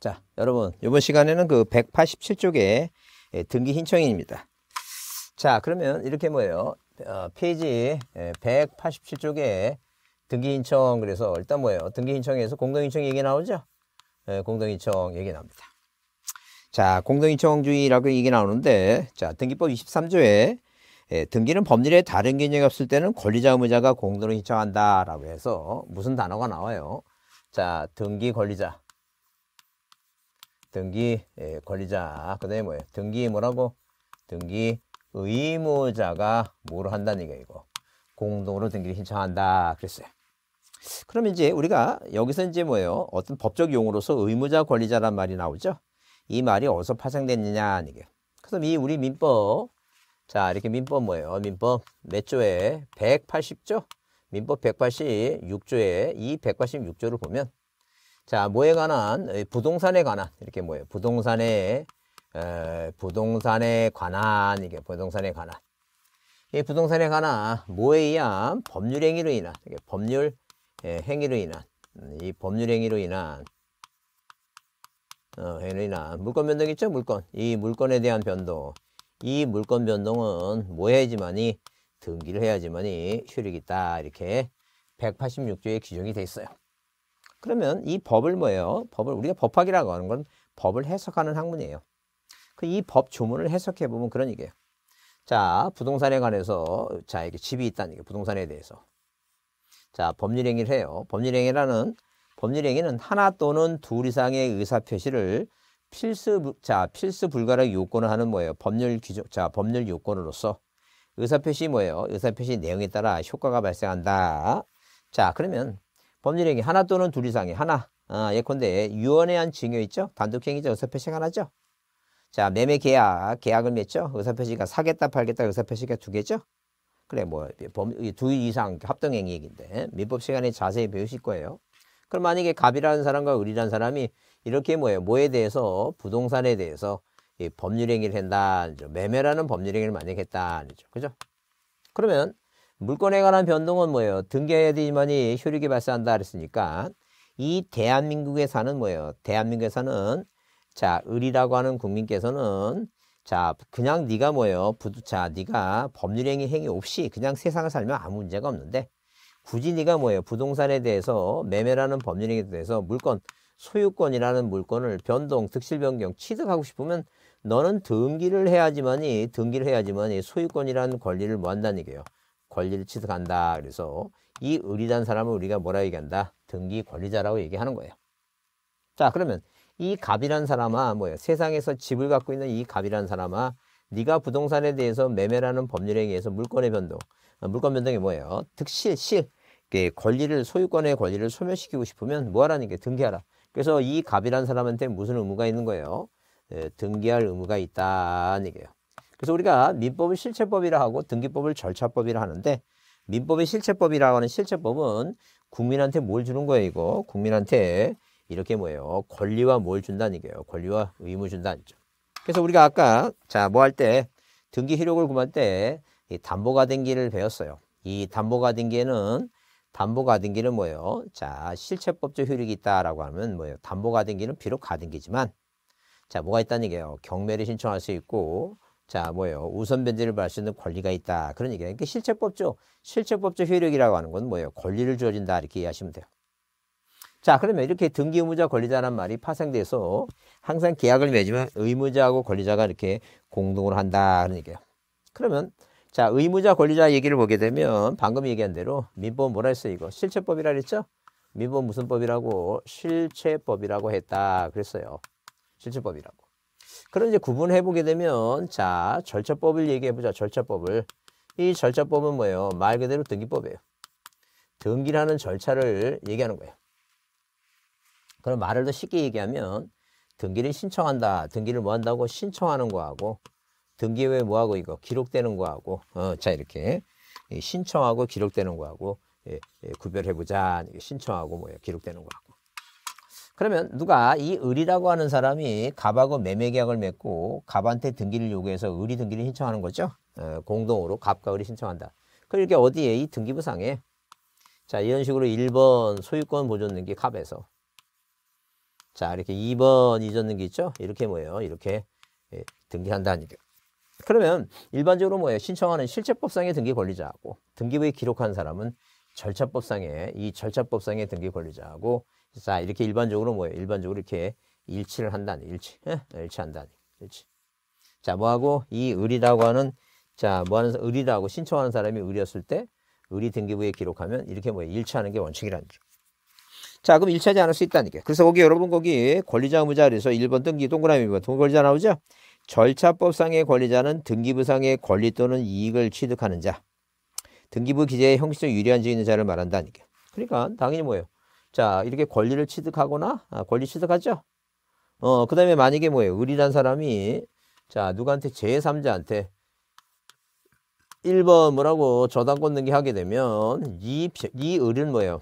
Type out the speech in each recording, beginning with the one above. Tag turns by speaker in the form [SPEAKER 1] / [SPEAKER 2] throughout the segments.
[SPEAKER 1] 자, 여러분, 이번 시간에는 그1 8 7쪽에 등기 신청인입니다. 자, 그러면 이렇게 뭐예요? 어, 페이지 187쪽에 예, 등기 신청 그래서 일단 뭐예요? 등기 신청에서 공동 신청 얘기 나오죠? 예, 공동 신청 얘기 나옵니다. 자, 공동 신청 주의라고 얘기 나오는데 자, 등기법 23조에 예, 등기는 법률에 다른 개념이 없을 때는 권리자 의무자가 공동으로 신청한다라고 해서 무슨 단어가 나와요? 자, 등기 권리자 등기 예, 권리자 그다음에 뭐예요? 등기 뭐라고? 등기 의무자가 뭐로 한다는 얘기고 이 공동으로 등기를 신청한다 그랬어요. 그럼 이제 우리가 여기서 이제 뭐예요? 어떤 법적 용어로서 의무자 권리자란 말이 나오죠. 이 말이 어디서 파생됐느냐 이게. 그럼이 우리 민법 자 이렇게 민법 뭐예요? 민법 몇 조에 180조? 민법 186조에 이 186조를 보면 자, 뭐에 관한 부동산에 관한 이렇게 뭐예요? 부동산에 에, 부동산에 관한 이게 부동산에 관한 이 부동산에 관한 뭐에 의한 법률 행위로 인한 이게 법률 예, 행위로 인한 음, 이 법률 행위로 인한 어, 행위로 인한 물권 변동 있죠? 물권 이 물권에 대한 변동 이 물권 변동은 뭐 해야지만이 등기를 해야지만이 효력이 있다 이렇게 186조의 규정이 돼 있어요. 그러면 이 법을 뭐예요? 법을 우리가 법학이라고 하는 건 법을 해석하는 학문이에요. 그 이 법 조문을 해석해 보면 그런 얘기예요. 자, 부동산에 관해서 자, 이게 집이 있다는 얘기 부동산에 대해서. 자, 법률행위를 해요. 법률행위라는 법률행위는 하나 또는 둘 이상의 의사 표시를 필수 자, 필수 불가력 요건을 하는 뭐예요? 법률 규정 자, 법률 요건으로서 의사 표시 뭐예요? 의사 표시 내용에 따라 효과가 발생한다. 자, 그러면 법률행위 하나 또는 둘 이상의 하나 아, 예컨대 유언에 한 증여 있죠. 단독행위자 의사표시가 하나죠. 자 매매 계약 계약을 맺죠. 의사표시가 사겠다 팔겠다 의사표시가 두 개죠. 그래 뭐 두 이상 합동행위인데 민법 시간에 자세히 배우실 거예요. 그럼 만약에 갑이라는 사람과 을이라는 사람이 이렇게 뭐예요? 뭐에 대해서 부동산에 대해서 이 법률행위를 한다. 매매라는 법률행위를 만약 했다. 그죠? 그러면 물권에 관한 변동은 뭐예요? 등기해야지만이 되 효력이 발생한다 그랬으니까 이 대한민국에 사는 뭐예요? 대한민국에 사는 자 을이라고 하는 국민께서는 자 그냥 네가 뭐예요? 부두차 네가 법률행위 행위 없이 그냥 세상을 살면 아무 문제가 없는데 굳이 네가 뭐예요? 부동산에 대해서 매매라는 법률행위에 대해서 물건 소유권이라는 물건을 변동, 득실 변경, 취득하고 싶으면 너는 등기를 해야지만이 등기를 해야지만이 소유권이라는 권리를 뭐한다는 얘기예요. 권리를 취득한다. 그래서 이 의리단 사람을 우리가 뭐라 얘기한다? 등기 권리자라고 얘기하는 거예요. 자 그러면 이 갑이란 사람아 뭐예요 세상에서 집을 갖고 있는 이 갑이란 사람아 네가 부동산에 대해서 매매라는 법률에 의해서 물권의 변동 어, 물권 변동이 뭐예요? 득실 실 그 권리를 소유권의 권리를 소멸시키고 싶으면 뭐하라는 게 등기하라. 그래서 이 갑이란 사람한테 무슨 의무가 있는 거예요? 예, 등기할 의무가 있다는 얘기예요. 그래서 우리가 민법을 실체법이라 하고 등기법을 절차법이라 하는데 민법의 실체법이라고 하는 실체법은 국민한테 뭘 주는 거예요, 이거? 국민한테 이렇게 뭐예요? 권리와 뭘 준다는 게요 권리와 의무 준다는 점. 그래서 우리가 아까 자, 뭐 할 때 등기 효력을 구할 때이 담보가등기를 배웠어요. 이담보가등기는 담보가등기는 뭐예요? 자, 실체법적 효력이 있다라고 하면 뭐예요? 담보가등기는 비록 가등기지만 자, 뭐가 있다는 게요 경매를 신청할 수 있고 자, 뭐예요? 우선 변제를 받을 수 있는 권리가 있다. 그런 얘기예요. 그러니까 실체법적 실체법조 효력이라고 하는 건 뭐예요? 권리를 주어진다. 이렇게 이해하시면 돼요. 자, 그러면 이렇게 등기 의무자 권리자라는 말이 파생돼서 항상 계약을 맺으면 의무자하고 권리자가 이렇게 공동으로 한다. 그런 얘기예요. 그러면 자, 의무자 권리자 얘기를 보게 되면 방금 얘기한 대로 민법 은 뭐라 했어요? 이거 실체법이라 그랬죠? 민법 무슨 법이라고? 실체법이라고 했다. 그랬어요. 실체법이라고. 그런 이제 구분해 보게 되면 자 절차법을 얘기해 보자 절차법을 이 절차법은 뭐예요 말 그대로 등기법이에요 등기라는 절차를 얘기하는 거예요 그럼 말을 더 쉽게 얘기하면 등기를 신청한다 등기를 뭐 한다고 신청하는 거하고 등기 외에 뭐 하고 이거 기록되는 거하고 어, 자 이렇게 신청하고 기록되는 거하고 예, 예, 구별해 보자 신청하고 뭐예요 기록되는 거하고 그러면 누가 이 을이라고 하는 사람이 갑하고 매매 계약을 맺고 갑한테 등기를 요구해서 을이 등기를 신청하는 거죠. 어, 공동으로 갑과 을이 신청한다. 그러니까 어디에 이 등기부상에 자 이런 식으로 1번 소유권 보존등기 갑에서 자 이렇게 2번 이전등기 있죠. 이렇게 뭐예요. 이렇게 예, 등기한다는 얘기 그러면 일반적으로 뭐예요? 신청하는 실체법상의 등기 권리자하고 등기부에 기록한 사람은 절차법상의 이 절차법상의 등기 권리자하고 자, 이렇게 일반적으로 뭐예요? 일반적으로 이렇게 일치를 한다니, 일치. 예? 일치한다니, 일치. 자, 뭐하고 이 의리라고 하는, 자, 뭐하는, 의리라고 신청하는 사람이 의리였을 때, 의리 등기부에 기록하면 이렇게 뭐예요? 일치하는 게 원칙이라는 거죠. 자, 그럼 일치하지 않을 수 있다니까. 그래서 거기 여러분 거기 권리자 의무자 그래서 1번 등기 동그라미 1번 동권리자 나오죠? 절차법상의 권리자는 등기부상의 권리 또는 이익을 취득하는 자. 등기부 기재의 형식적 유리한 지 있는 자를 말한다니까. 그러니까 당연히 뭐예요? 자, 이렇게 권리를 취득하거나, 아, 권리 취득하죠? 어, 그 다음에 만약에 뭐예요? 을이란 사람이, 자, 누구한테 제3자한테 1번 뭐라고 저당권 등기 하게 되면 이, 이 을은 뭐예요?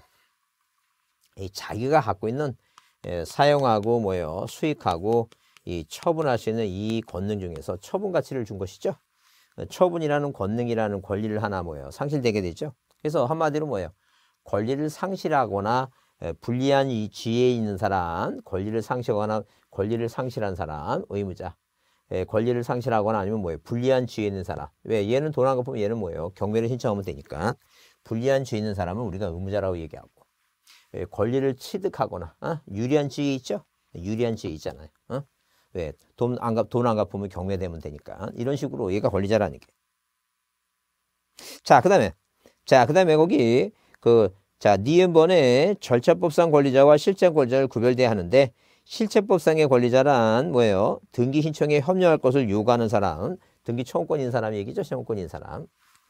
[SPEAKER 1] 이 자기가 갖고 있는 예, 사용하고 뭐예요? 수익하고 이 처분할 수 있는 이 권능 중에서 처분 가치를 준 것이죠. 어, 처분이라는 권능이라는 권리를 하나 뭐예요? 상실되게 되죠. 그래서 한마디로 뭐예요? 권리를 상실하거나 예, 불리한 위치에 있는 사람, 권리를 상실하거나 권리를 상실한 사람, 의무자. 예, 권리를 상실하거나 아니면 뭐예요? 불리한 지위에 있는 사람. 왜? 얘는 돈 안 갚으면 얘는 뭐예요? 경매를 신청하면 되니까. 불리한 지위에 있는 사람은 우리가 의무자라고 얘기하고. 예, 권리를 취득하거나 어? 유리한 지위 있죠? 유리한 지위 있잖아요. 어? 왜? 돈 안 갚, 돈 안 갚으면 경매되면 되니까. 이런 식으로 얘가 권리자라는 게. 자, 그 다음에. 자, 그 다음에 거기 그 자, 니은 번에 절차법상 권리자와 실제 권리자를 구별돼야 하는데 실체법상의 권리자란 뭐예요? 등기 신청에 협력할 것을 요구하는 사람, 등기 청구권인 사람 얘기죠. 청구권인 사람.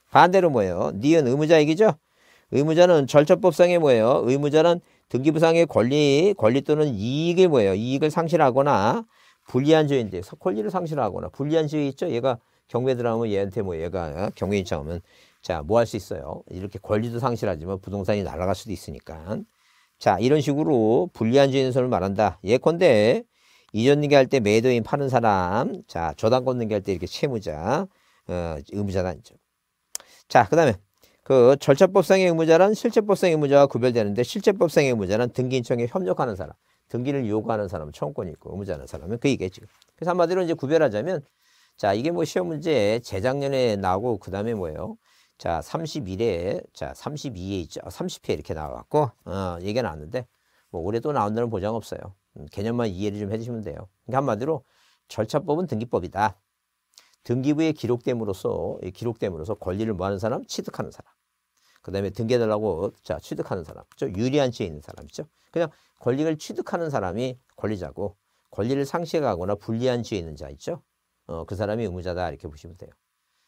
[SPEAKER 1] 반대로 뭐예요? 니은 의무자 얘기죠. 의무자는 절차법상의 뭐예요? 의무자는 등기부상의 권리, 권리 또는 이익이 뭐예요? 이익을 상실하거나 불리한 죄인데 권리를 상실하거나 불리한 죄 있죠. 얘가 경매 들어가면 얘한테 뭐 얘가 경매 인창하면 자, 뭐 할 수 있어요? 이렇게 권리도 상실하지만 부동산이 날아갈 수도 있으니까. 자, 이런 식으로 불리한 주인선을 말한다. 예컨대 이전 등기할 때 매도인 파는 사람, 자, 저당권 등기할 때 이렇게 채무자, 어, 의무자다. 자, 그다음에 그 절차법상의 의무자란 실제법상의 의무자와 구별되는데 실제법상의의무자란 등기 인청에 협력하는 사람, 등기를 요구하는 사람은 청권이 있고 의무자는 사람은 그 얘기겠죠. 그래서 한마디로 이제 구별하자면 자, 이게 뭐 시험 문제 재작년에 나오고 그다음에 뭐예요? 자 31회 자 32회 있죠 30회 어, 이렇게 나와갖고 어, 얘기가 나왔는데 뭐 올해도 나온다는 보장 없어요 음, 개념만 이해를 좀 해주시면 돼요 그러니까 한마디로 절차법은 등기법이다 등기부에 기록됨으로써 기록됨으로써 권리를 뭐하는 사람 취득하는 사람 그 다음에 등기해달라고 어, 자 취득하는 사람 죠 유리한 지에 있는 사람이죠 그냥 권리를 취득하는 사람이 권리자고 권리를 상실하거나 불리한 지에 있는 자 있죠 어, 그 사람이 의무자다 이렇게 보시면 돼요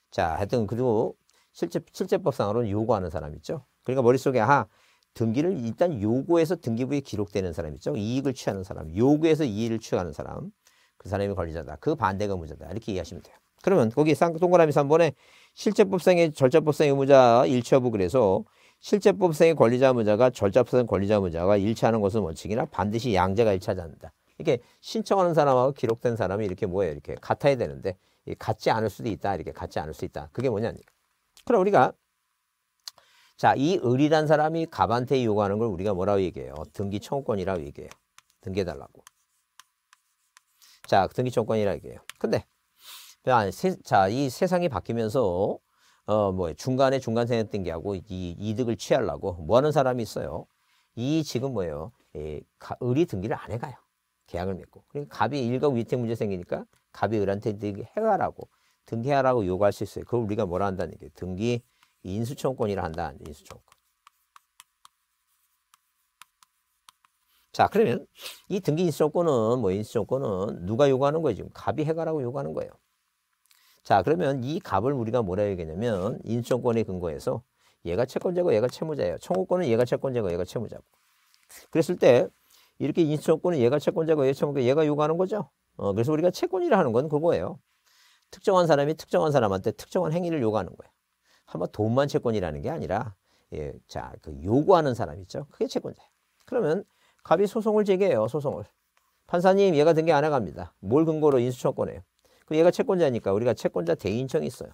[SPEAKER 1] 자 하여튼 그리고 실제 실제법상으로는 요구하는 사람 있죠. 그러니까 머릿속에 아 등기를 일단 요구해서 등기부에 기록되는 사람 있죠. 이익을 취하는 사람, 요구해서 이익을 취하는 사람. 그 사람이 관리자다그 반대가 무자다 이렇게 이해하시면 돼요. 그러면 거기 동그라미 3번에 실제법상의 절차법상 의무자 일치 여부 그래서 실제법상의 권리자 무자가 절차법상 의 권리자 무자가 일치하는 것은 원칙이나 반드시 양자가 일치하지 않는다. 이렇게 신청하는 사람하고 기록된 사람이 이렇게 뭐예요? 이렇게 같아야 되는데 같지 않을 수도 있다. 이렇게 같지 않을 수 있다. 그게 뭐냐? 그럼 우리가 자, 이 을이란 사람이 갑한테 요구하는 걸 우리가 뭐라고 얘기해요? 등기 청구권이라고 얘기해요. 등기해달라고. 자, 등기 청구권이라고 얘기해요. 근데 자, 이 세상이 바뀌면서 어, 뭐 중간에 중간 생력 등기하고 이 이득을 취하려고 뭐 하는 사람이 있어요? 이 지금 뭐예요? 이 가, 을이 등기를 안 해가요. 계약을 맺고. 그러니까 갑이 일과 위택 문제 생기니까 갑이 을한테 등기 해가라고 등기하라고 요구할 수 있어요. 그걸 우리가 뭐라 한다는 게 등기 인수청구권이라 한다. 인수청구권. 자, 그러면 이 등기 인수청구권은 뭐 인수청구권은 누가 요구하는 거예요? 지금 갑이 해가라고 요구하는 거예요. 자, 그러면 이 갑을 우리가 뭐라 얘기냐면 인수청구권에 근거해서 얘가 채권자고 얘가 채무자예요. 청구권은 얘가 채권자고 얘가 채무자고. 그랬을 때 이렇게 인수청구권은 얘가 채권자고 얘가 채무자고 얘가 요구하는 거죠. 어, 그래서 우리가 채권이라 하는 건 그거예요. 특정한 사람이 특정한 사람한테 특정한 행위를 요구하는 거예요. 한번 돈만 채권이라는 게 아니라 예, 자, 그 요구하는 사람 있죠. 그게 채권자예요. 그러면 갑이 소송을 제기해요. 소송을. 판사님 얘가 등기 안 해갑니다. 뭘 근거로 인수청권해요. 그 얘가 채권자니까 우리가 채권자 대인청이 있어요.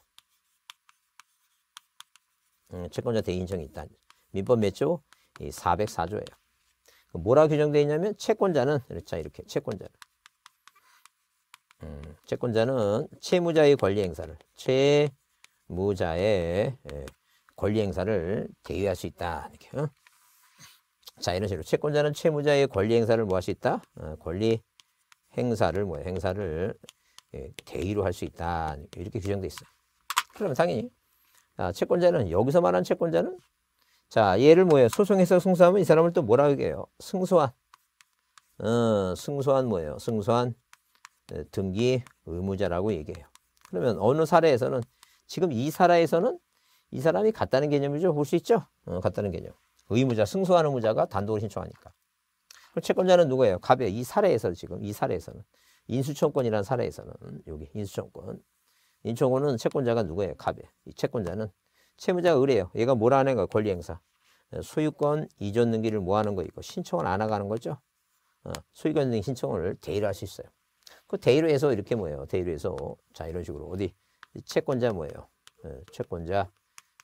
[SPEAKER 1] 음, 채권자 대인청이 있다. 민법 몇 조? 이 404조예요. 그 뭐라 규정되어 있냐면 채권자는 자 이렇게 채권자는 채권자는 채무자의 권리 행사를 채무자의 예, 권리 행사를 대위할 수 있다. 이렇게. 어? 자, 이런 식으로 채권자는 채무자의 권리 행사를 뭐 할 수 있다? 어, 권리 행사를 뭐 행사를 예, 대의로 할 수 있다. 이렇게 규정돼 있어 그러면 당연히 아, 채권자는 여기서 말한 채권자는 자, 얘를 뭐예요? 소송에서 승소하면 이 사람을 또 뭐라 그래요? 승소한. 어, 승소한 뭐예요? 승소한 예, 등기 의무자라고 얘기해요. 그러면 어느 사례에서는 지금 이 사례에서는 이 사람이 같다는 개념이죠. 볼 수 있죠? 어, 같다는 개념. 의무자, 승소한 의무자가 단독으로 신청하니까. 그럼 채권자는 누구예요? 갑이에요. 이 사례에서 지금 이 사례에서는 인수청권이라는 사례에서는 여기 인수청권. 인청권은 채권자가 누구예요? 갑이에요. 이 채권자는 채무자가 의뢰예요. 얘가 뭘 하는 거예요? 권리행사. 예, 소유권 이전 등기를 뭐 하는 거예요? 이거 신청을 안 하가는 거죠. 어, 소유권 등기 신청을 대일할수 있어요. 그 대의로에서 이렇게 뭐예요? 대의로에서 자 이런 식으로 어디 채권자 뭐예요? 어, 채권자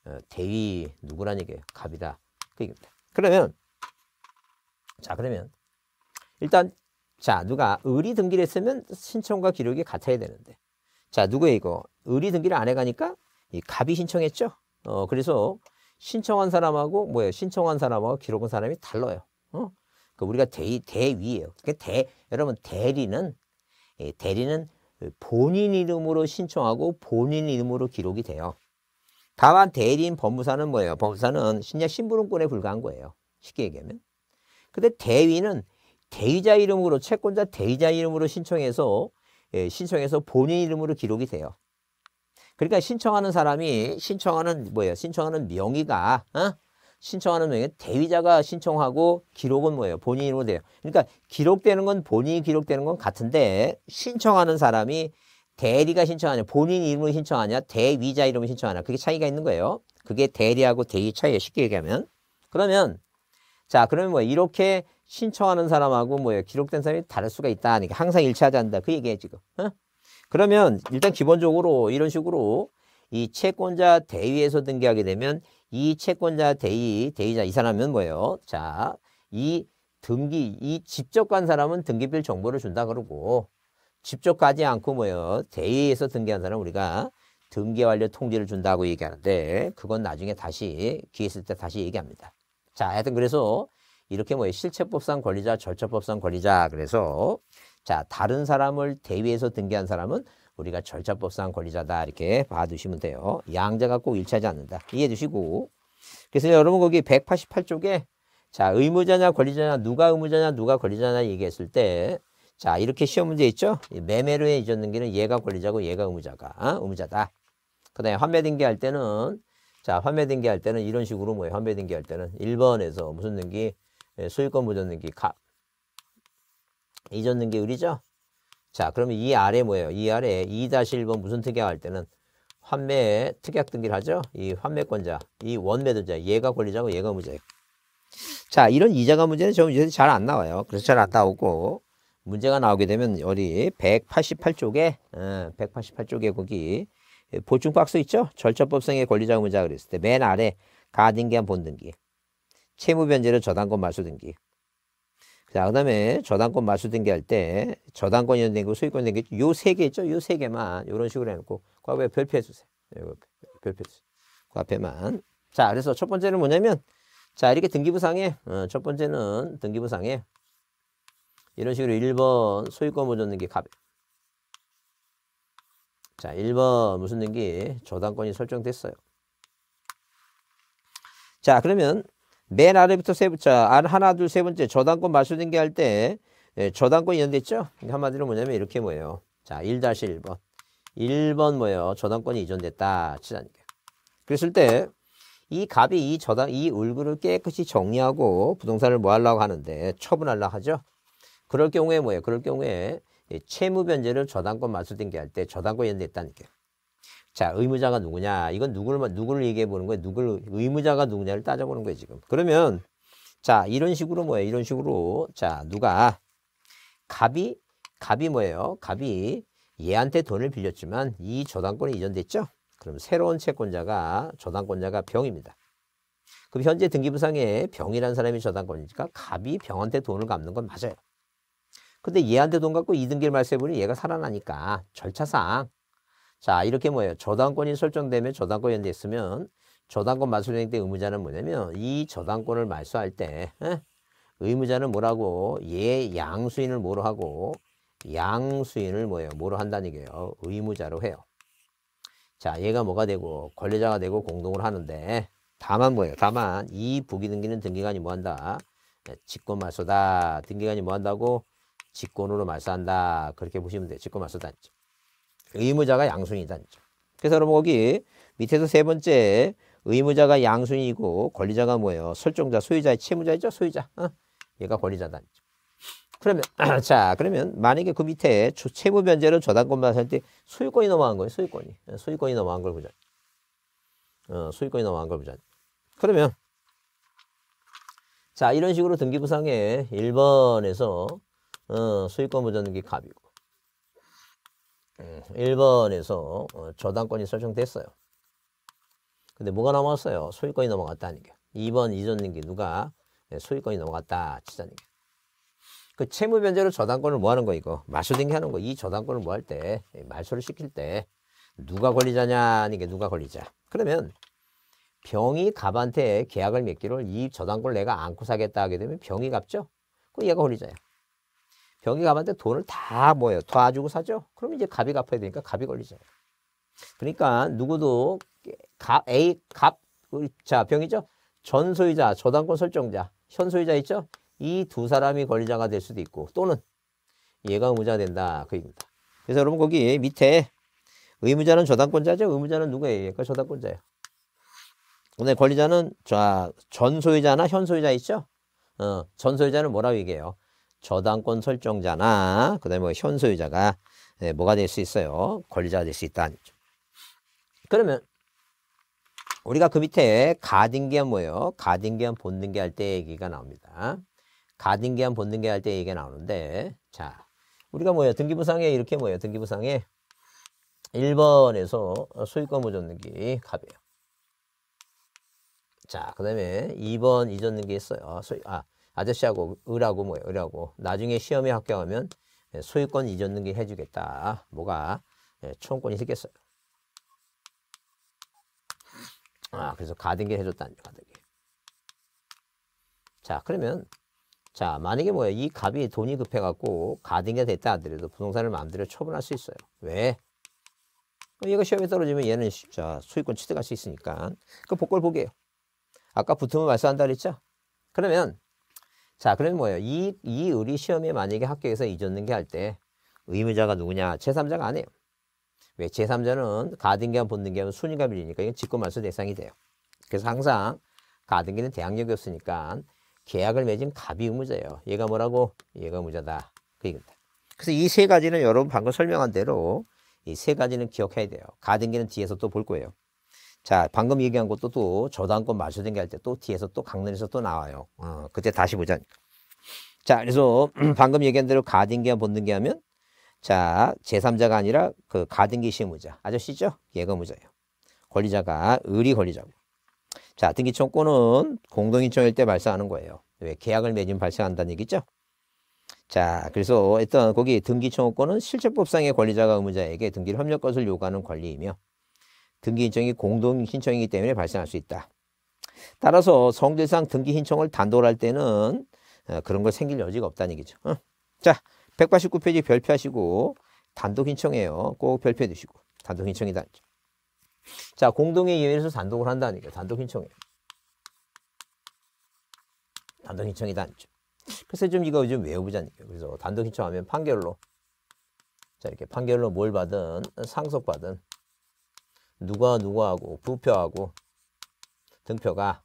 [SPEAKER 1] 어, 대위 누구란 얘기예요? 갑이다. 그 얘기입니다. 그러면 자 그러면 일단 자 누가 의리 등기를 했으면 신청과 기록이 같아야 되는데 자 누구 이거 의리 등기를 안 해가니까 이 갑이 신청했죠. 어 그래서 신청한 사람하고 뭐예요? 신청한 사람하고 기록한 사람이 달라요. 어? 그 우리가 그러니까 대, 위 대위예요. 그니까대 여러분 대리는 예, 대리는 본인 이름으로 신청하고 본인 이름으로 기록이 돼요. 다만 대리인 법무사는 뭐예요? 법무사는 신약 신부름권에 불과한 거예요. 쉽게 얘기하면. 근데 대위는 대위자 이름으로 채권자 대위자 이름으로 신청해서 예, 신청해서 본인 이름으로 기록이 돼요. 그러니까 신청하는 사람이 신청하는 뭐예요? 신청하는 명의가 어? 신청하는 명예 대위자가 신청하고 기록은 뭐예요? 본인으로 돼요. 그러니까 기록되는 건 본인이 기록되는 건 같은데 신청하는 사람이 대리가 신청하냐 본인 이름으로 신청하냐 대위자 이름으로 신청하냐 그게 차이가 있는 거예요. 그게 대리하고 대위 차이예요. 쉽게 얘기하면. 그러면 자 그러면 뭐 이렇게 신청하는 사람하고 뭐예요? 기록된 사람이 다를 수가 있다. 그러니까 항상 일치하지 않는다. 그 얘기예요 지금. 어? 그러면 일단 기본적으로 이런 식으로 이 채권자 대위에서 등기하게 되면 이 채권자 대의, 대의자 이 사람은 뭐예요? 자, 이 등기, 이 직접 간 사람은 등기필 정보를 준다 그러고 직접 가지 않고 뭐예요? 대의에서 등기한 사람 우리가 등기 완료 통지를 준다고 얘기하는데 그건 나중에 다시 기회 있을 때 다시 얘기합니다. 자, 하여튼 그래서 이렇게 뭐예요? 실체법상 권리자, 절차법상 권리자 그래서 자, 다른 사람을 대위해서 등기한 사람은 우리가 절차법상 권리자다 이렇게 봐두시면 돼요. 양자가 꼭 일치하지 않는다. 이해해 주시고 그래서 여러분 거기 188쪽에 자 의무자냐 권리자냐 누가 의무자냐 누가 권리자냐 얘기했을 때 자 이렇게 시험 문제 있죠? 매매로 잊었는 게는 얘가 권리자고 얘가 의무자가 어? 의무자다. 그다음에 환매등기 할 때는 자 환매 등기할 때는 이런 식으로 뭐예요? 환매 등기할 때는 1번에서 무슨 등기? 소유권 예, 보전 등기, 가, 잊었는 게 의리죠? 자, 그러면 이 아래 뭐예요? 이 아래 2-1번 무슨 특약할 때는 환매 특약 등기를 하죠. 이 환매권자, 이 원매도자, 얘가 권리자고 얘가 무죄예요. 자, 이런 이자가 문제는 저 문제 잘안 나와요. 그래서 잘 안 나오고 문제가 나오게 되면 우리 188쪽에 188쪽에 거기 보충 박스 있죠? 절차법상의 권리자 의무자 그랬을 때 맨 아래 가등기한 본등기, 채무변제로 저당권 말소 등기, 자, 그 다음에 저당권 마수 등기할 때 저당권 연등기, 소유권 등기 요세개 있죠? 요 세 개만 이런 식으로 해놓고 그 앞에 별표해 주세요. 네, 그 별표 주세요. 그 앞에만. 자, 그래서 첫 번째는 뭐냐면 자, 이렇게 등기부상에 어, 첫 번째는 등기부상에 이런 식으로 1번 소유권 보존 등기 갑. 자, 1번 무슨 등기 저당권이 설정됐어요. 자, 그러면 맨 아래부터 세 번째, 하나, 둘, 세 번째 저당권 마수등기 할때 예, 저당권 이전됐죠? 한마디로 뭐냐면 이렇게 뭐예요. 자, 1-1번. 1번 뭐예요? 저당권이 이전됐다. 치자니까. 그랬을 때 이 갑이 이 저당, 이 얼굴을 깨끗이 정리하고 부동산을 뭐 하려고 하는데 처분하려고 하죠? 그럴 경우에 뭐예요? 그럴 경우에 채무 변제를 저당권 마수등기 할 때 저당권 이전됐다니까. 자, 의무자가 누구냐? 이건 누구를, 누구를 얘기해 보는 거예요. 누구를, 의무자가 누구냐를 따져보는 거예요, 지금. 그러면, 자, 이런 식으로 뭐예요? 이런 식으로, 자, 누가, 갑이, 갑이 뭐예요? 갑이 얘한테 돈을 빌렸지만 이 저당권이 이전됐죠? 그럼 새로운 채권자가, 저당권자가 병입니다. 그럼 현재 등기부상에 병이라는 사람이 저당권이니까 갑이 병한테 돈을 갚는 건 맞아요. 근데 얘한테 돈 갖고 이등기를 말세보니 얘가 살아나니까 절차상 자, 이렇게 뭐예요? 저당권이 설정되면 저당권 연대했으면 저당권 말소액때 의무자는 뭐냐면 이 저당권을 말소할 때 에? 의무자는 뭐라고 얘 양수인을 뭐로 하고 양수인을 뭐예요? 뭐로 한다는 얘기예요? 의무자로 해요. 자, 얘가 뭐가 되고 권리자가 되고 공동을 하는데 다만 뭐예요? 다만 이 부기등기는 등기관이 뭐 한다? 직권 말소다. 등기관이 뭐 한다고? 직권으로 말소한다. 그렇게 보시면 돼요. 직권 말소다. 의무자가 양순이다 그래서 여러분 거기 밑에서 세 번째 의무자가 양순이고 권리자가 뭐예요? 설정자, 소유자의 채무자이죠? 소유자. 어? 얘가 권리자단 그러면 자 그러면 만약에 그 밑에 채무 변제로 저당권만 할때 소유권이 넘어간 거예요. 소유권이. 어, 소유권이 넘어간 걸 보자. 어, 소유권이 넘어간 걸 보자. 그러면 자 이런 식으로 등기부상에 1번에서 어, 소유권 보전등기 갑이고 음, 일본에서 어, 저당권이 설정됐어요. 근데 뭐가 넘어갔어요? 소유권이 넘어갔다는 게. 2번 이전인 게 누가 네, 소유권이 넘어갔다 치자는 게. 그 채무 변제로 저당권을 뭐 하는 거 이거? 마술등기 하는 거. 이 저당권을 뭐할 때, 말소를 시킬 때 누가 권리자냐는 게 누가 권리자. 그러면 병이 갑한테 계약을 맺기를 이 저당권을 내가 안고 사겠다 하게 되면 병이 갑죠? 그 얘가 권리자야. 여기 가봤는데 돈을 다 뭐예요? 도와주고 사죠? 그럼 이제 갑이 갚아야 되니까 갑이 걸리죠. 그러니까 누구도 값, A, 갑, 자, 병이죠? 전소유자, 저당권 설정자, 현소유자 있죠? 이 두 사람이 권리자가 될 수도 있고 또는 얘가 의무자가 된다. 그 얘기입니다. 그래서 여러분 거기 밑에 의무자는 저당권자죠? 의무자는 누구예요? 얘가 저당권자예요. 오늘 권리자는 자, 전소유자나 현소유자 있죠? 어, 전소유자는 뭐라고 얘기해요? 저당권 설정자나 그다음에 뭐 현소유자가 예, 뭐가 될 수 있어요? 권리자가 될 수 있다는 거죠. 그러면 우리가 그 밑에 가등기한 뭐예요? 가등기한 본등기 할때 얘기가 나옵니다. 가등기한 본등기 할때 얘기가 나오는데 자 우리가 뭐예요? 등기부상에 이렇게 뭐예요? 등기부상에 1번에서 소유권 보존등기 갑이에요. 자, 그 다음에 2번 이전 등기 있어요. 소유, 아, 아저씨하고 을하고 뭐예요? 을하고 나중에 시험에 합격하면 예, 소유권 이전 등기 해주겠다. 뭐가 예, 총권이 생겼어요. 아 그래서 가등기 해줬다는 가등기. 자 그러면 자 만약에 뭐야이갑이 돈이 급해갖고 가등기가 됐다 하더라도 부동산을 마음대로 처분할 수 있어요. 왜? 얘가 시험에 떨어지면 얘는 자 소유권 취득할 수 있으니까 그 복권 보게요 아까 붙으면 말소한다 그랬죠? 그러면 자, 그러면 뭐예요? 이, 이 의리 시험에 만약에 학교에서 이전등기 할때 의무자가 누구냐? 제3자가 아니에요. 왜? 제3자는 가등기와 본등기하 순위가 밀리니까 이건 직권말소 대상이 돼요. 그래서 항상 가등기는 대항력이었으니까 계약을 맺은 갑이 의무자예요. 얘가 뭐라고? 얘가 의무자다. 그 얘기입니다. 그래서 이 세 가지는 여러분 방금 설명한 대로 이 세 가지는 기억해야 돼요. 가등기는 뒤에서 또 볼 거예요. 자, 방금 얘기한 것도 또 저당권 마수된게할 때 또 뒤에서 또 강론에서 또 나와요. 어, 그때 다시 보자. 자, 그래서 방금 얘기한 대로 가등기와 본등기 하면 자, 제3자가 아니라 그 가등기 시무자. 아저씨죠? 예가 무자예요. 권리자가 의리 권리자고. 자, 등기청권은 공동인청일 때 발생하는 거예요. 왜? 계약을 맺으면 발생한다는 얘기죠? 자, 그래서 일단 거기 등기청구권은 실체법상의 권리자가 의무자에게 등기를 협력 것을 요구하는 권리이며 등기 신청이 공동 신청이기 때문에 발생할 수 있다. 따라서 성질상 등기 신청을 단독으로 할 때는 어, 그런 걸 생길 여지가 없다는 얘기죠. 어. 자, 189페이지 별표하시고 단독 신청해요. 꼭 별표해 두시고 단독 신청이다. 자, 공동의 이에서 단독을 한다는 얘기예요. 단독 신청해요. 단독 신청이다. 그래서 좀 이거 좀 외워보자는 얘기예요. 그래서 단독 신청하면 판결로 자 이렇게 판결로 뭘 받은 상속받은 누가 누구하고 부표하고 등표가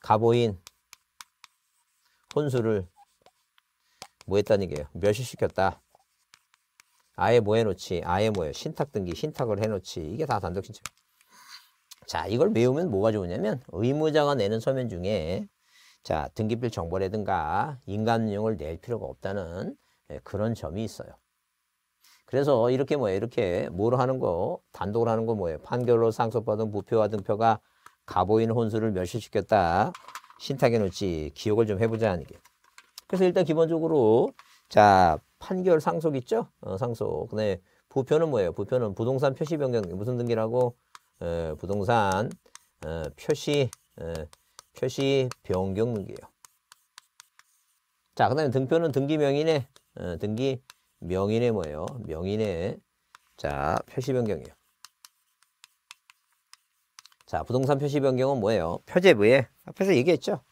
[SPEAKER 1] 가보인 혼수를 뭐 했다는 게요 멸시시켰다. 아예 뭐 해놓지? 아예 뭐예요? 신탁 등기, 신탁을 해놓지. 이게 다 단독신청. 자, 이걸 외우면 뭐가 좋으냐면 의무자가 내는 서면 중에 자 등기필 정보라든가 인간용을낼 필요가 없다는 예, 그런 점이 있어요. 그래서 이렇게 뭐예 이렇게 뭐로 하는 거, 단독으로 하는 거 뭐예요? 판결로 상속받은 부표와 등표가 가보인 혼수를 멸실시켰다. 신탁에 놓지 기억을 좀 해보자 하는 게. 그래서 일단 기본적으로 자 판결 상속 있죠? 어, 상속. 근데 부표는 뭐예요? 부표는 부동산 표시 변경 무슨 등기라고? 에, 어, 부동산 에, 어, 표시 에, 어, 표시 변경 등기예요. 자, 그다음에 등표는 등기 명인의 등기 명인의 뭐예요? 명인의 자 표시 변경이에요. 자 부동산 표시 변경은 뭐예요? 표제부에 앞에서 얘기했죠.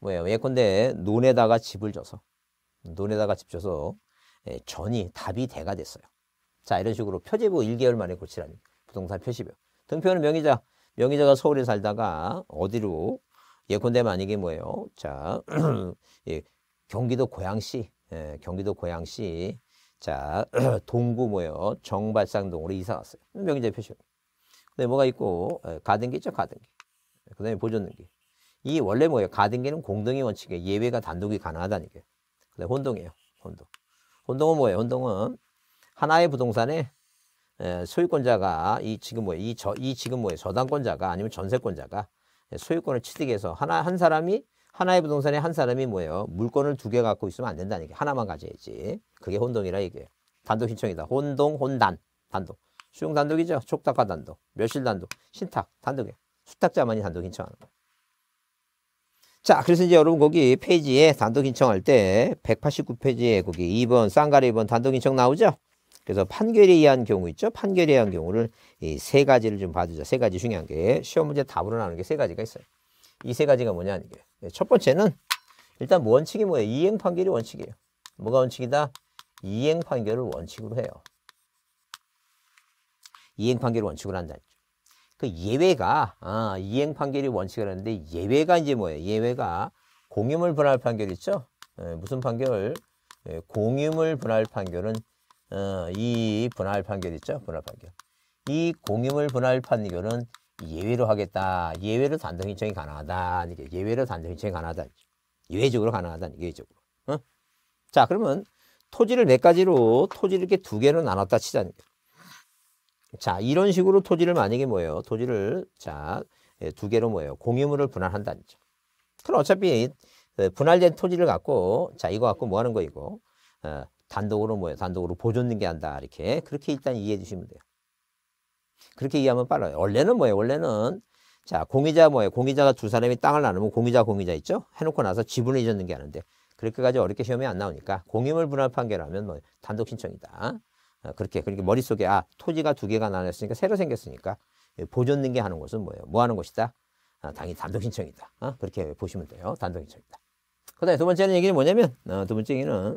[SPEAKER 1] 뭐예요? 예컨대 논에다가 집을 줘서 논에다가 집 줘서 예, 전이 답이 대가 됐어요. 자 이런 식으로 표제부 1개월 만에 고치라는 부동산 표시변. 등표는 명의자 명의자가 서울에 살다가 어디로 예컨대 만약에 뭐예요? 자 예, 경기도 고양시 예, 경기도 고양시 자, 동구 모여 정발상동으로 이사 왔어요. 명의자 표시 근데 뭐가 있고, 예, 가등기 있죠, 가등기. 예, 그 다음에 보존등기. 이 원래 뭐예요? 가등기는 공동의 원칙에 예외가 단독이 가능하다니까 근데 혼동이에요, 혼동. 혼동은 뭐예요? 혼동은 하나의 부동산에 예, 소유권자가 이 지금 뭐예요? 이, 저, 이 지금 뭐예요? 저당권자가 아니면 전세권자가 소유권을 취득해서 하나, 한 사람이 하나의 부동산에 한 사람이 뭐예요? 물건을 두 개 갖고 있으면 안 된다는 얘기. 하나만 가져야지. 그게 혼동이라 얘기예요. 단독 신청이다. 혼동, 혼단, 단독. 수용 단독이죠. 촉탁과 단독, 멸실 단독, 신탁, 단독이에요. 수탁자만이 단독 신청하는 거예요. 자, 그래서 이제 여러분 거기 페이지에 단독 신청할 때 189페이지에 거기 2번 쌍가리 2번 단독 신청 나오죠? 그래서 판결에 의한 경우 있죠? 판결에 의한 경우를 이 세 가지를 좀봐주죠세 가지 중요한 게 시험 문제 답으로 나오는 게 세 가지가 있어요. 이 세 가지가 뭐냐 하는 게 예, 첫 번째는 일단 뭐 원칙이 뭐예요? 이행 판결이 원칙이에요. 뭐가 원칙이다? 이행 판결을 원칙으로 해요. 이행 판결을 원칙으로 한다. 그 예외가 아, 이행 판결이 원칙이라는데 예외가 이제 뭐예요? 예외가 공유물 분할 판결 있죠? 예, 무슨 판결? 예, 공유물 분할 판결은 어, 이 분할 판결 있죠? 분할 판결. 이 공유물 분할 판결은 예외로 하겠다. 예외로 단독 신청이 가능하다. 예외로 단독 신청이 가능하다. 예외적으로 가능하다. 예외적으로. 어? 자, 그러면 토지를 몇 네 가지로 토지를 이렇게 두 개로 나눴다 치자니까. 자, 이런 식으로 토지를 만약에 뭐예요? 토지를 자, 예, 두 개로 뭐예요? 공유물을 분할한다 그럼 어차피 그 분할된 토지를 갖고 자, 이거 갖고 뭐 하는 거 이거? 어, 단독으로 뭐예요? 단독으로 보존등기한다. 이렇게 그렇게 일단 이해해 주시면 돼요. 그렇게 이해하면 빨라요. 원래는 뭐예요? 원래는 자 공의자 뭐예요? 공의자가 두 사람이 땅을 나누면 공의자 공의자 있죠? 해놓고 나서 지분을 잊었는 게 아닌데 그렇게까지 어렵게 시험이 안 나오니까 공임을 분할 판결하면 뭐 단독 신청이다. 어, 그렇게 그렇게 그러니까 머릿속에 아 토지가 두 개가 나눴으니까 새로 생겼으니까 예, 보존능계 하는 것은 뭐예요? 뭐 하는 것이다? 아, 당연히 단독 신청이다. 아, 그렇게 보시면 돼요. 단독 신청이다. 그 다음에 두 번째는 얘기는 뭐냐면 어, 두 번째 얘기는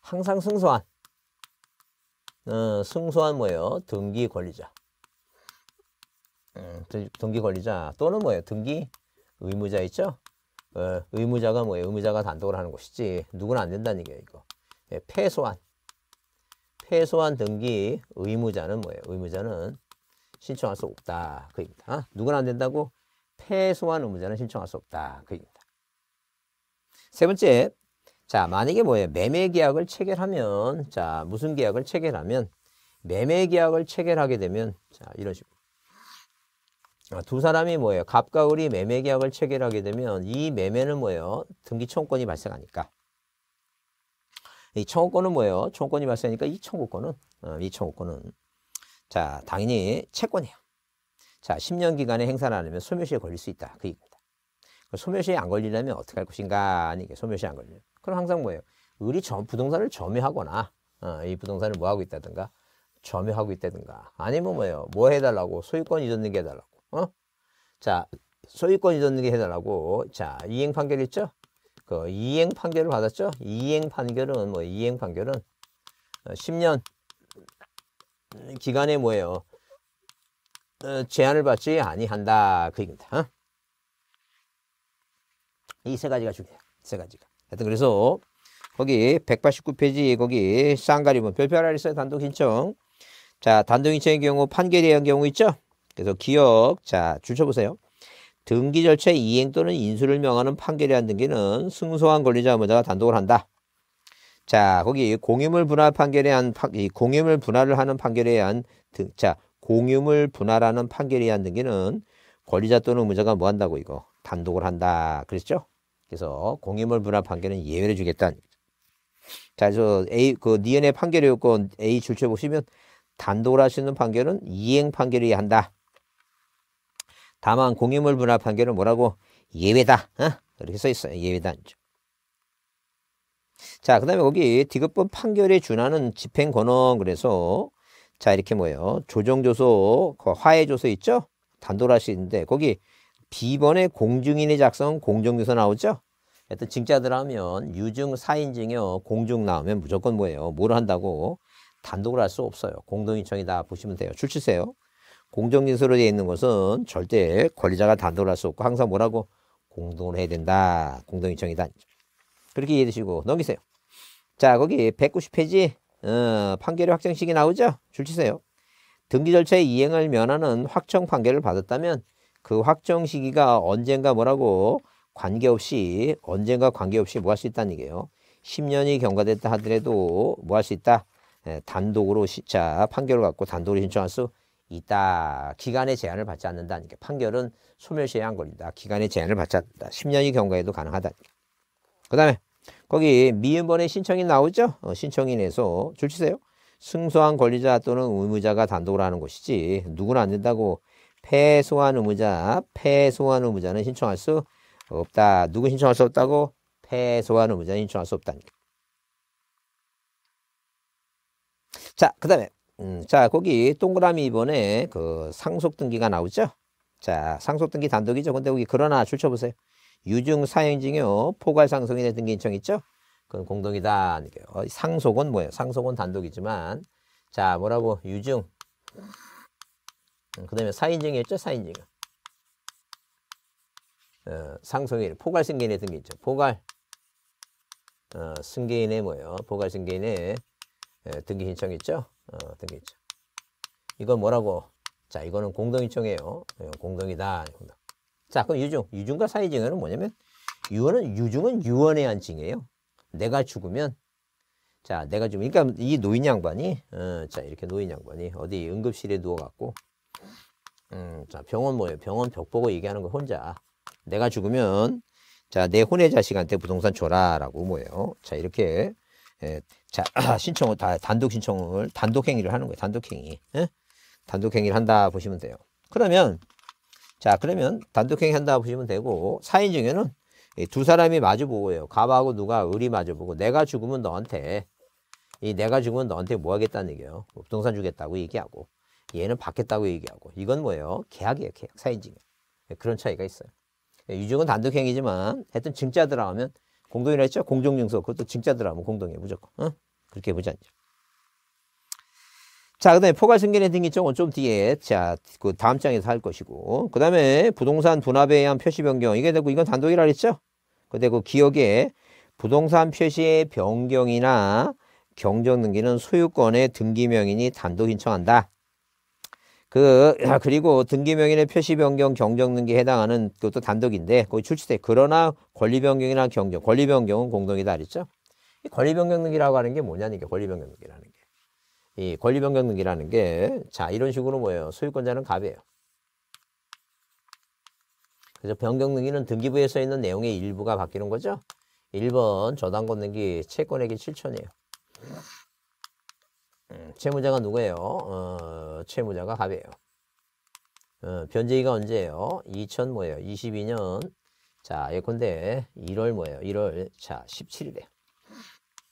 [SPEAKER 1] 항상 승소한 어, 승소한 뭐예요? 등기 권리자. 어, 등기 권리자 또는 뭐예요? 등기 의무자 있죠? 어, 의무자가 뭐예요? 의무자가 단독을 하는 것이지 누구는 안 된다는 얘기예요. 이거. 예, 패소한. 패소한 등기 의무자는 뭐예요? 의무자는 신청할 수 없다. 그 얘기입니다. 누구는 안 된다고? 패소한 의무자는 신청할 수 없다. 그 얘기입니다. 세 번째, 자, 만약에 뭐예요? 매매 계약을 체결하면, 자, 무슨 계약을 체결하면, 매매 계약을 체결하게 되면, 자, 이런 식으로. 아, 두 사람이 뭐예요? 갑과 을이 매매 계약을 체결하게 되면 이 매매는 뭐예요? 등기 청구권이 발생하니까. 이 청구권은 뭐예요? 청구권이 발생하니까 이 청구권은 어, 이 청구권은 자 당연히 채권이에요. 자 10년 기간에 행사를 안 하면 소멸시에 걸릴 수 있다. 그 얘기입니다. 소멸시에 안 걸리려면 어떻게 할 것인가? 아니 소멸시에 안 걸리면 그럼 항상 뭐예요? 을이 부동산을 점유하거나 어, 이 부동산을 뭐하고 있다든가 점유하고 있다든가 아니면 뭐예요? 뭐 해달라고? 소유권 이전 등기 해달라고 어? 자 소유권 이전 등기 해달라고 자 이행 판결 있죠? 그 이행 판결을 받았죠? 이행 판결은 뭐 이행 판결은 10년 어, 기간에 뭐예요? 어, 제한을 받지 아니한다 그 얘기입니다. 어? 이 세 가지가 중요해요. 세 가지가. 하여튼 그래서 거기 189페이지 거기 쌍가리문 뭐 별표하라 있어요. 단독 신청. 자, 단독 신청의 경우 판결에 의한 경우 있죠? 그래서 기억, 자, 줄쳐보세요. 등기 절차 이행 또는 인수를 명하는 판결에 한 등기는 승소한 권리자 의무자가 단독을 한다. 자, 거기 공유물 분할 판결에 한, 파, 이 공유물 분할을 하는 판결에 한, 등, 자, 공유물 분할하는 판결에 한 등기는 권리자 또는 의무자가 뭐 한다고 이거? 단독을 한다. 그랬죠? 그래서 공유물 분할 판결은 예외를 주겠다. 는 거죠. 자, 그래서 A 그 니은의 판결 요건 A 출처 보시면 단독으로 하시는 판결은 이행 판결이어야 한다. 다만 공유물 분할 판결은 뭐라고 예외다. 어? 이렇게 써 있어요. 예외다. 자, 그 다음에 거기 디귿법 판결에 준하는 집행 권원 그래서 자 이렇게 뭐예요? 조정조소, 그 화해조소 있죠? 단독으로 할수 있는데 거기 비번의 공중인의 작성 공정유서 나오죠? 하여튼 증자들 하면 유증, 사인증이요. 공중 나오면 무조건 뭐예요? 뭘 한다고? 단독을 할 수 없어요. 공동인청이다 보시면 돼요. 출치세요. 공정진술로 되어 있는 것은 절대 권리자가 단독을 할 수 없고 항상 뭐라고? 공동을 해야 된다. 공동인청이다. 그렇게 이해되시고 넘기세요. 자 거기 190페이지 어, 판결의 확정식이 나오죠? 줄치세요. 등기 절차의 이행을 면하는 확정 판결을 받았다면 그 확정 시기가 언젠가 뭐라고 관계없이 언젠가 관계없이 뭐 할 수 있다는 얘기예요. 10년이 경과됐다 하더라도 뭐 할 수 있다. 예, 단독으로 시 판결을 갖고 단독으로 신청할 수 있다. 기간의 제한을 받지 않는다는 게 판결은 소멸시에 안 걸린다. 기간의 제한을 받지 않는다. 10년이 경과해도 가능하다. 그 다음에 거기 미음번에신청이 나오죠? 어, 신청인에서 줄 치세요. 승소한 권리자 또는 의무자가 단독으로 하는 것이지 누구나 안 된다고 패소한 의무자, 패소한 의무자는 신청할 수 없다. 누구 신청할 수 없다고? 패소한 의무자는 신청할 수 없다니까. 자, 그 다음에, 음, 자, 거기 동그라미 이번에 그 상속 등기가 나오죠? 자, 상속 등기 단독이죠. 근데 여기 그러나 줄쳐보세요. 유증, 사형징요, 포괄상속인의 등기 신청 있죠? 그건 공동이다. 어, 상속은 뭐예요? 상속은 단독이지만, 자, 뭐라고? 유증. 어, 그 다음에 사인증이었죠, 사인증. 어, 상속인, 포괄 승계인의 등기 있죠. 포괄 어, 승계인의 뭐예요? 포괄 승계인의 예, 등기 신청 있죠? 어, 등기 있죠. 이건 뭐라고? 자, 이거는 공동 신청이에요. 어, 공동이다. 공동. 자, 그럼 유중, 유중과 사이증에 뭐냐면 유언은 유중은 유언에 한 징이에요. 내가 죽으면 자, 내가 죽으면 그러니까 이 노인 양반이 어, 자 이렇게 노인 양반이 어디 응급실에 누워갖고 음, 자, 병원 뭐예요? 병원 벽 보고 얘기하는 거 혼자. 내가 죽으면, 자, 내 혼의 자식한테 부동산 줘라라고 뭐예요? 자, 이렇게, 예, 자, 신청을, 다, 단독 신청을, 단독 행위를 하는 거예요. 단독 행위. 예? 단독 행위를 한다 보시면 돼요. 그러면, 자, 그러면 단독 행위 한다 보시면 되고, 사인 중에는 두 사람이 마주보고요. 가하고 누가 을이 마주보고, 내가 죽으면 너한테, 이 내가 죽으면 너한테 뭐 하겠다는 얘기예요. 뭐 부동산 주겠다고 얘기하고. 얘는 받겠다고 얘기하고 이건 뭐예요? 계약이에요. 계약. 사인증여. 예, 그런 차이가 있어요. 예, 유증은 단독행위지만 하여튼 증자들어 가면 공동이라 했죠? 공동증서. 그것도 증자들어 가면 공동이에요. 무조건. 어? 그렇게 보지 않죠. 자, 그 다음에 포괄승계의 등기증은좀 뒤에, 자, 그 다음 장에서 할 것이고, 그 다음에 부동산 분합에 의한 표시 변경, 이게 되고, 이건 단독이라 했죠? 그데그 기억에 부동산 표시의 변경이나 경정 등기는 소유권의 등기명인이 단독 신청한다. 그 아, 그리고 등기명인의 표시 변경 경정등기에 해당하는 그것도 단독인데 거기 출시돼 그러나 권리 변경이나 경정 권리 변경은 공동이다 그랬죠. 이 권리 변경 등기라고 하는 게 뭐냐는 게 권리 변경 등기라는 게. 이 권리 변경 등기라는 게자 이런 식으로 뭐예요? 소유권자는 갑이에요. 그래서 변경 등기는 등기부에 써 있는 내용의 일부가 바뀌는 거죠. 1번 저당권 등기 채권액이 7천이에요. 음, 채무자가 누구예요? 어, 채무자가 갑이에요. 어, 변제기가 언제예요? 2000 뭐예요? 22년. 자, 예컨대 1월 뭐예요? 1월 자 17일에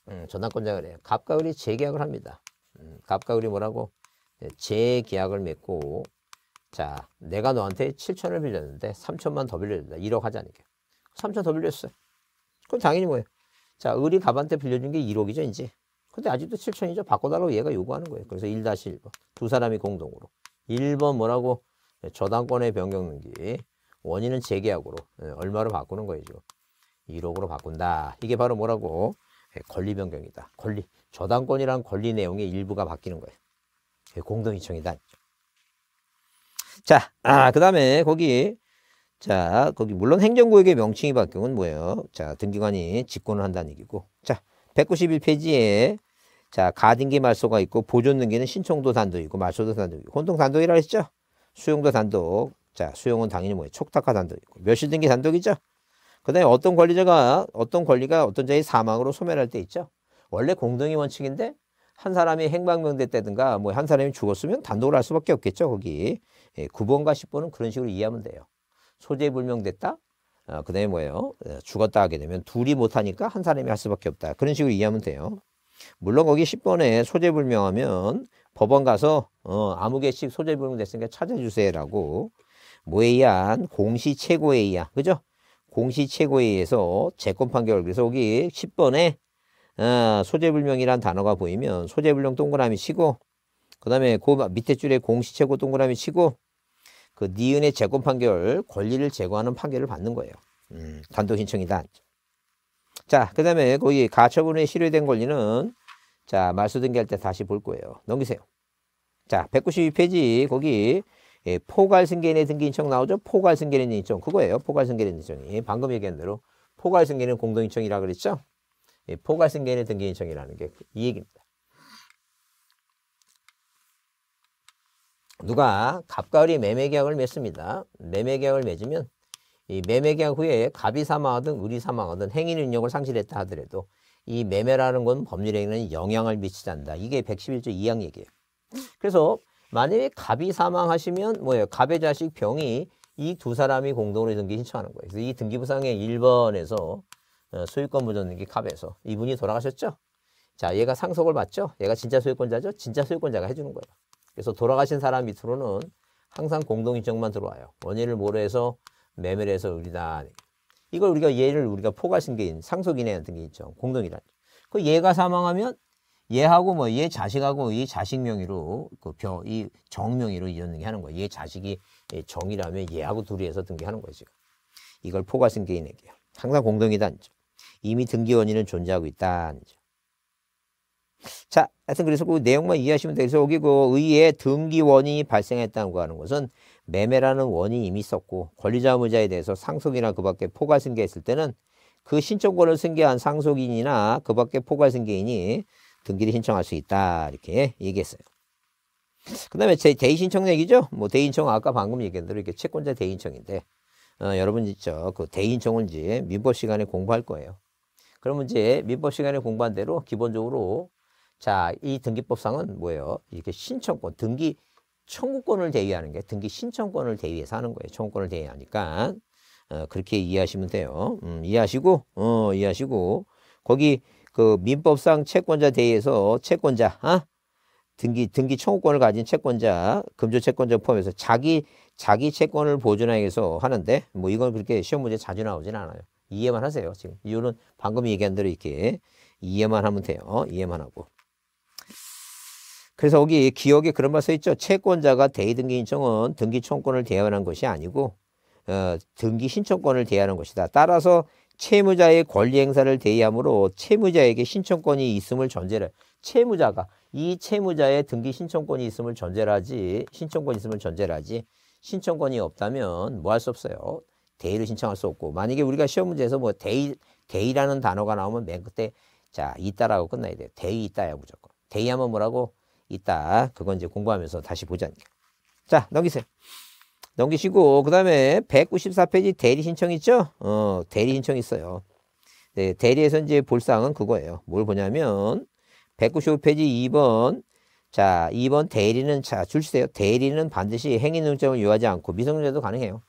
[SPEAKER 1] 음, 전환권자 그래요. 갑과 을이 재계약을 합니다. 음, 갑과 을이 뭐라고? 네, 재계약을 맺고 자, 내가 너한테 7천을 빌렸는데 3천만 더 빌려준다. 1억 하자니까. 3천 더 빌렸어요. 그럼 당연히 뭐예요? 자, 을이 갑한테 빌려준 게 1억이죠, 이제. 근데 아직도 7천이죠. 바꿔달라고 얘가 요구하는 거예요. 그래서 1-1번. 두 사람이 공동으로. 1번 뭐라고? 네, 저당권의 변경 등기. 원인은 재계약으로. 네, 얼마로 바꾸는 거예요, 지금. 1억으로 바꾼다. 이게 바로 뭐라고? 네, 권리 변경이다. 권리. 저당권이란 권리 내용의 일부가 바뀌는 거예요. 공동이청이다. 자, 아, 그 다음에 거기, 자, 거기, 물론 행정구역의 명칭이 바뀌면 뭐예요? 자, 등기관이 집권을 한다는 얘기고. 자, 191페이지에 자, 가등기 말소가 있고 보존 등기는 신청도 단독이고 말소도 단독이고 혼동 단독이라 했죠. 수용도 단독. 자, 수용은 당연히 뭐예요? 촉탁화 단독이고 멸실 등기 단독이죠. 그다음에 어떤 권리자가 어떤 권리가 어떤 자의 사망으로 소멸할 때 있죠. 원래 공동의 원칙인데 한 사람이 행방명대 때든가 뭐 한 사람이 죽었으면 단독을할 수밖에 없겠죠. 거기 예, 9번과 10번은 그런 식으로 이해하면 돼요. 소재불명됐다. 어, 그 다음에 뭐예요? 어, 죽었다 하게 되면 둘이 못하니까 한 사람이 할 수밖에 없다. 그런 식으로 이해하면 돼요. 물론 거기 10번에 소재불명하면 법원 가서 어, 아무 개씩 소재불명 됐으니까 찾아주세요라고 뭐에 의한 공시 최고에 의한 그죠? 공시 최고에 의해서 재권 판결 그래서 여기 10번에 어, 소재불명이란 단어가 보이면 소재불명 동그라미 치고 그 다음에 그 밑에 줄에 공시 최고 동그라미 치고 그 니은의 재권 판결 권리를 제거하는 판결을 받는 거예요. 음, 단독 신청이다. 자, 그 다음에 거기 가처분에 실효된 권리는 자, 말소 등기할 때 다시 볼 거예요. 넘기세요. 자, 192페이지 거기 예, 포괄 승계인의 등기 인청 나오죠? 포괄 승계인 인청 그거예요. 포괄 승계인 인청이 방금 얘기한 대로 포괄 승계는 공동 인청이라 그랬죠? 예, 포괄 승계인의 등기 인청이라는 게 이 얘기입니다. 누가 갑과을이 매매계약을 맺습니다. 매매계약을 맺으면 이 매매계약 후에 갑이 사망하든 을이 사망하든 행위 능력을 상실했다 하더라도 이 매매라는 건 법률행위는 영향을 미치지 않는다. 이게 111조 2항 얘기예요. 그래서 만약에 갑이 사망하시면 뭐예요? 갑의 자식 병이 이 두 사람이 공동으로 등기 신청하는 거예요. 그래서 이 등기부상의 1번에서 어, 소유권 보존등기 갑에서 이분이 돌아가셨죠? 자, 얘가 상속을 받죠? 얘가 진짜 소유권자죠? 진짜 소유권자가 해주는 거예요. 그래서 돌아가신 사람 밑으로는 항상 공동인정만 들어와요. 원인을 모르해서 매매를 해서 우리다. 이걸 우리가 얘를 우리가 포괄신계인 상속인의 등기 인정 공동이란. 그 얘가 사망하면 얘하고 뭐 얘 자식하고 이 자식 명의로 그벼이 정명의로 이전등기하는 거예요. 얘 자식이 예, 정이라면 얘하고 둘이 해서 등기하는 거예요. 지금 이걸 포괄승계인에게 항상 공동이다. 이미 등기 원인은 존재하고 있다. 자, 하여튼 그래서 그 내용만 이해하시면 되겠어 래서 여기 그 의의 등기 원인이 발생했다고 하는 것은 매매라는 원인이 이미 있었고 권리자 문무자에 대해서 상속이나 그 밖에 포괄 승계했을 때는 그 신청권을 승계한 상속인이나 그 밖에 포괄 승계인이 등기를 신청할 수 있다 이렇게 얘기했어요. 그 다음에 제 대의신청 얘기죠. 뭐대인신청 아까 방금 얘기한 대로 이렇게 채권자 대인신청인데 어, 여러분 있죠. 그대인신청은 이제 민법 시간에 공부할 거예요. 그러면 이제 민법 시간에 공부한 대로 기본적으로 자, 이 등기법상은 뭐예요? 이렇게 신청권, 등기 청구권을 대위하는 게 등기 신청권을 대위해서 하는 거예요. 청구권을 대위하니까 어, 그렇게 이해하시면 돼요. 음, 이해하시고, 어, 이해하시고 거기 그 민법상 채권자 대위에서 채권자, 어? 등기 등기 청구권을 가진 채권자, 금조 채권자 포함해서 자기 자기 채권을 보존하기위해서 하는데 뭐 이건 그렇게 시험 문제 자주 나오진 않아요. 이해만 하세요. 지금 이유는 방금 얘기한 대로 이렇게 이해만 하면 돼요. 이해만 하고. 그래서 여기 기억에 그런 말써 있죠. 채권자가 대의등기 신청은 등기 청권을 대여하는 것이 아니고 어, 등기 신청권을 대여하는 것이다. 따라서 채무자의 권리 행사를 대의하므로 채무자에게 신청권이 있음을 전제로 채무자가 이 채무자의 등기 신청권이 있음을 전제로 하지 신청권이 있음을 전제로 하지 신청권이 없다면 뭐 할 수 없어요. 대의를 신청할 수 없고 만약에 우리가 시험 문제에서 뭐 대의 대의라는 단어가 나오면 맨 끝에 자 있다라고 끝나야 돼요. 대의 있다야 무조건. 대의하면 뭐라고 있다. 그건 이제 공부하면서 다시 보자니까. 자, 넘기세요. 넘기시고 그 다음에 194페이지 대리 신청 있죠? 어, 대리 신청 있어요. 네, 대리에서 이제 볼 사항은 그거예요. 뭘 보냐면 195페이지 2번 자, 2번 대리는 자, 줄시세요. 대리는 반드시 행위능정을 요하지 않고 미성년자도 가능해요.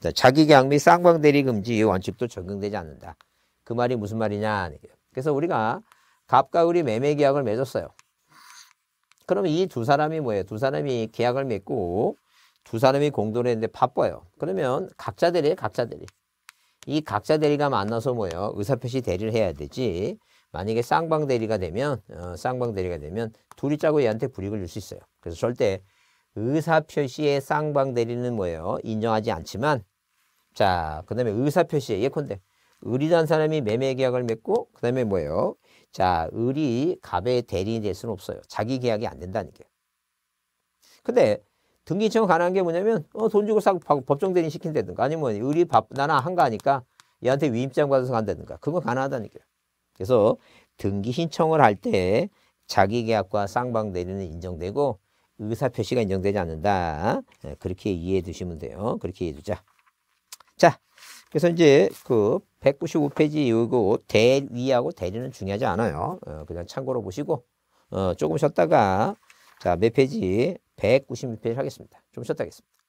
[SPEAKER 1] 자, 자기계약 및 쌍방 대리 금지 원칙도 적용되지 않는다. 그 말이 무슨 말이냐. 그래서 우리가 갑과 을이 매매 계약을 맺었어요. 그러면 이 두 사람이 뭐예요? 두 사람이 계약을 맺고 두 사람이 공동을 했는데 바빠요. 그러면 각자 대리에 각자 대리. 이 각자 대리가 만나서 뭐예요? 의사표시 대리를 해야 되지. 만약에 쌍방 대리가 되면 어, 쌍방 대리가 되면 둘이 짜고 얘한테 불이익을 줄 수 있어요. 그래서 절대 의사표시의 쌍방 대리는 뭐예요? 인정하지 않지만 자, 그다음에 의사표시의 예컨대 의리단 사람이 매매 계약을 맺고 그다음에 뭐예요? 자, 을이 갑의 대리인이 될 수는 없어요. 자기 계약이 안 된다는 게. 근데 등기청 가능한 게 뭐냐면 어, 돈 주고 사고 법정 대리인 시킨다든가 아니면 을이 밥 나나 한가하니까 얘한테 위임장 받아서 간다든가 그건 가능하다는 게. 그래서 등기 신청을 할 때 자기 계약과 쌍방 대리는 인정되고 의사 표시가 인정되지 않는다. 예, 그렇게 이해해 두시면 돼요. 그렇게 이해해 두자. 그래서 이제 그 195페이지 이거 대위하고 대리는 중요하지 않아요. 어, 그냥 참고로 보시고 어, 조금 쉬었다가 자 몇 페이지 196페이지 하겠습니다. 좀 쉬었다 하겠습니다.